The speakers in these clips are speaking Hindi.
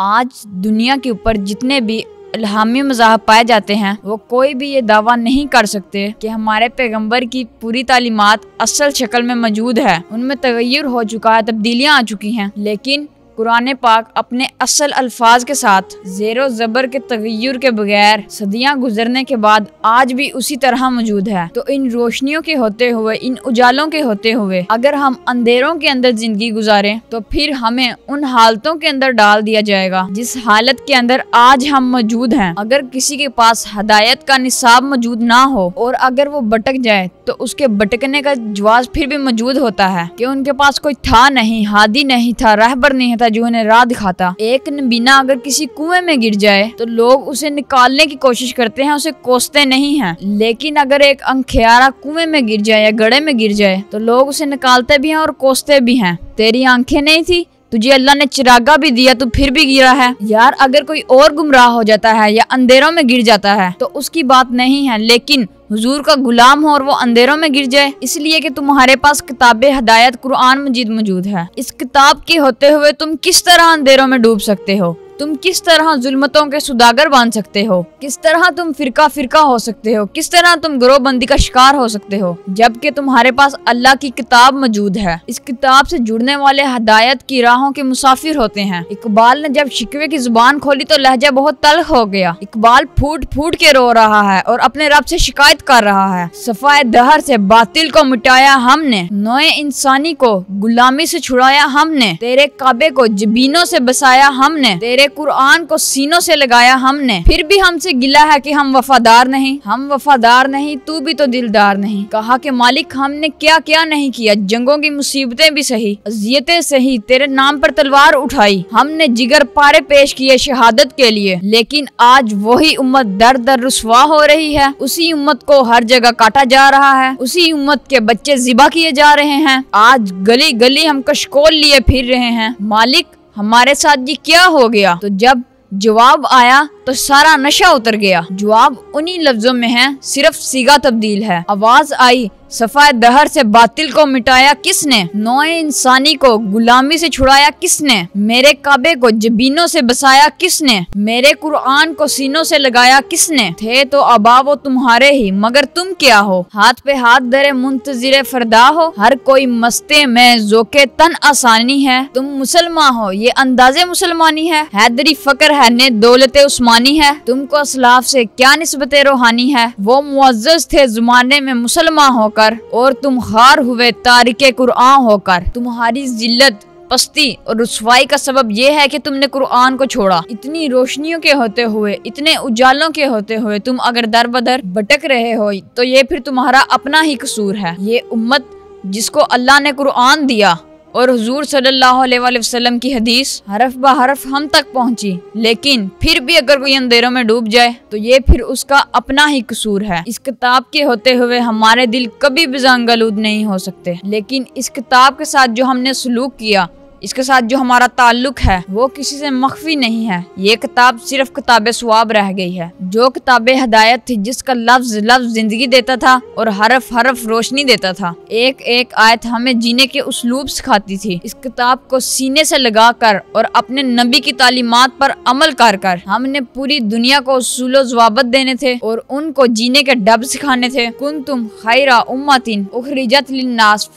आज दुनिया के ऊपर जितने भी इलामी मजाहब पाए जाते हैं वो कोई भी ये दावा नहीं कर सकते कि हमारे पैगंबर की पूरी तालीमत असल शक्ल में मौजूद है उनमें तगैर हो चुका है तब्दीलियाँ आ चुकी हैं लेकिन कुरान पाक अपने असल अल्फाज के साथ जेरो ज़बर के तगैर के बगैर सदियाँ गुजरने के बाद आज भी उसी तरह मौजूद है तो इन रोशनियों के होते हुए इन उजालों के होते हुए अगर हम अंधेरों के अंदर जिंदगी गुजारें तो फिर हमें उन हालतों के अंदर डाल दिया जाएगा जिस हालत के अंदर आज हम मौजूद हैं अगर किसी के पास हदायत का निसाब मौजूद ना हो और अगर वो भटक जाए तो उसके भटकने का जवाब फिर भी मौजूद होता है की उनके पास कोई था नहीं हादी नहीं था रहबर नहीं था जो उन्हें राह दिखाता एक नबीना अगर किसी कुएं में गिर जाए तो लोग उसे निकालने की कोशिश करते हैं उसे कोसते नहीं है लेकिन अगर एक अंखियारा कुएं में गिर जाए या गड़े में गिर जाए तो लोग उसे निकालते भी हैं और कोसते भी हैं तेरी आंखें नहीं थी तुझे अल्लाह ने चिरागा भी दिया तू फिर भी गिरा है यार अगर कोई और गुमराह हो जाता है या अंधेरों में गिर जाता है तो उसकी बात नहीं है लेकिन हुजूर का गुलाम हो और वो अंधेरों में गिर जाए इसलिए कि तुम्हारे पास किताब हदायत कुरान मजीद मौजूद है इस किताब के होते हुए तुम किस तरह अंधेरों में डूब सकते हो तुम किस तरह जुल्मतों के सुदागर बन सकते हो किस तरह तुम फिरका फिरका हो सकते हो किस तरह तुम ग्रोहबंदी का शिकार हो सकते हो जबकि तुम्हारे पास अल्लाह की किताब मौजूद है इस किताब से जुड़ने वाले हदायत की राहों के मुसाफिर होते हैं इकबाल ने जब शिकवे की जुबान खोली तो लहजा बहुत तलख हो गया इकबाल फूट फूट के रो रहा है और अपने रब से शिकायत कर रहा है सफाए दहर से बातिल को मिटाया हमने नोए इंसानी को गुलामी से छुड़ाया हमने तेरे काबे को जबीनों से बसाया हमने तेरे कुरान को सीनों से लगाया हमने फिर भी हमसे गिला है कि हम वफादार नहीं हम वफादार नहीं तू भी तो दिलदार नहीं कहा कि मालिक हमने क्या क्या नहीं किया जंगों की मुसीबतें भी सही अजियतें सही तेरे नाम पर तलवार उठाई हमने जिगर पारे पेश किए शहादत के लिए लेकिन आज वही उम्मत दर दर रसवा हो रही है उसी उम्मत को हर जगह काटा जा रहा है उसी उम्मत के बच्चे जिबा किए जा रहे हैं आज गली गली हम कशकोल लिए फिर रहे हैं मालिक हमारे साथ ये क्या हो गया तो जब जवाब आया तो सारा नशा उतर गया जवाब उन्हीं लफ्जों में है सिर्फ सीगा तब्दील है आवाज आई सफाए दहर से बातिल को मिटाया किसने नोए इंसानी को गुलामी से छुड़ाया किसने मेरे काबे को जबीनों से बसाया किसने मेरे कुरान को सीनों से लगाया किसने थे तो अबा वो तुम्हारे ही मगर तुम क्या हो हाथ पे हाथ धरे मुंतजिर फरदा हो हर कोई मस्ते में जोके तन आसानी है तुम मुसलमान हो ये अंदाजे मुसलमानी है हैदरी फकर है ने दौलत उस्मान रूहानी है तुमको असलाफ से क्या नस्बत रूहानी है वो मुआज़ थे जुमाने में मुसलमान होकर और तुम हार हुए तारिक कुरान होकर तुम्हारी जिल्लत पस्ती और रसवाई का सबब यह है कि तुमने कुरान को छोड़ा इतनी रोशनियों के होते हुए इतने उजालों के होते हुए तुम अगर दर बदर भटक रहे हो तो ये फिर तुम्हारा अपना ही कसूर है ये उम्मत जिसको अल्लाह ने कुरान दिया और हजूर सल्लाम वसल्लम की हदीस हरफ ब हरफ हम तक पहुंची लेकिन फिर भी अगर कोई अंधेरों में डूब जाए तो ये फिर उसका अपना ही कसूर है इस किताब के होते हुए हमारे दिल कभी भी जंगलूद नहीं हो सकते लेकिन इस किताब के साथ जो हमने सलूक किया इसके साथ जो हमारा ताल्लुक है वो किसी से मखफी नहीं है ये किताब सिर्फ किताब स्वाब रह गई है जो किताब हदायत थी जिसका लफ्ज लफ्ज जिंदगी देता था और हरफ हरफ रोशनी देता था एक एक आयत हमें जीने के उसलूब सिखाती थी इस किताब को सीने से लगा कर और अपने नबी की तालीमत पर अमल कर कर हमने पूरी दुनिया को उसूलो जवाबत देने थे और उनको जीने के डब सिखाने थे कुन तुम खैरा तीन उखरीजत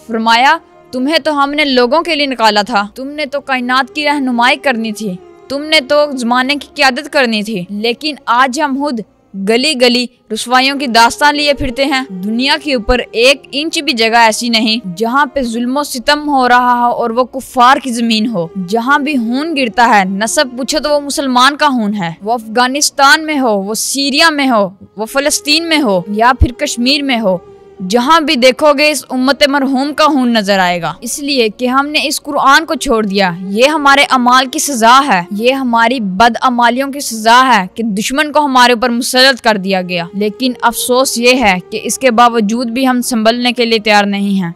फरमाया तुम्हें तो हमने लोगों के लिए निकाला था तुमने तो कायनात की रहनुमाई करनी थी तुमने तो जमाने की क्यादत करनी थी लेकिन आज हम खुद गली गली रसवाइयों की दास्तान लिए फिरते हैं दुनिया के ऊपर एक इंच भी जगह ऐसी नहीं जहाँ पे जुल्म सितम हो रहा हो और वो कुफार की जमीन हो जहाँ भी खून गिरता है नसब पूछो तो वो मुसलमान का खून है वो अफगानिस्तान में हो वो सीरिया में हो वो फलस्तीन में हो या फिर कश्मीर में हो जहाँ भी देखोगे इस उम्मत मरहूम का हून नजर आएगा इसलिए कि हमने इस कुरान को छोड़ दिया ये हमारे अमाल की सजा है ये हमारी बद अमालियों की सजा है कि दुश्मन को हमारे ऊपर मुसलत कर दिया गया लेकिन अफसोस ये है कि इसके बावजूद भी हम संभलने के लिए तैयार नहीं हैं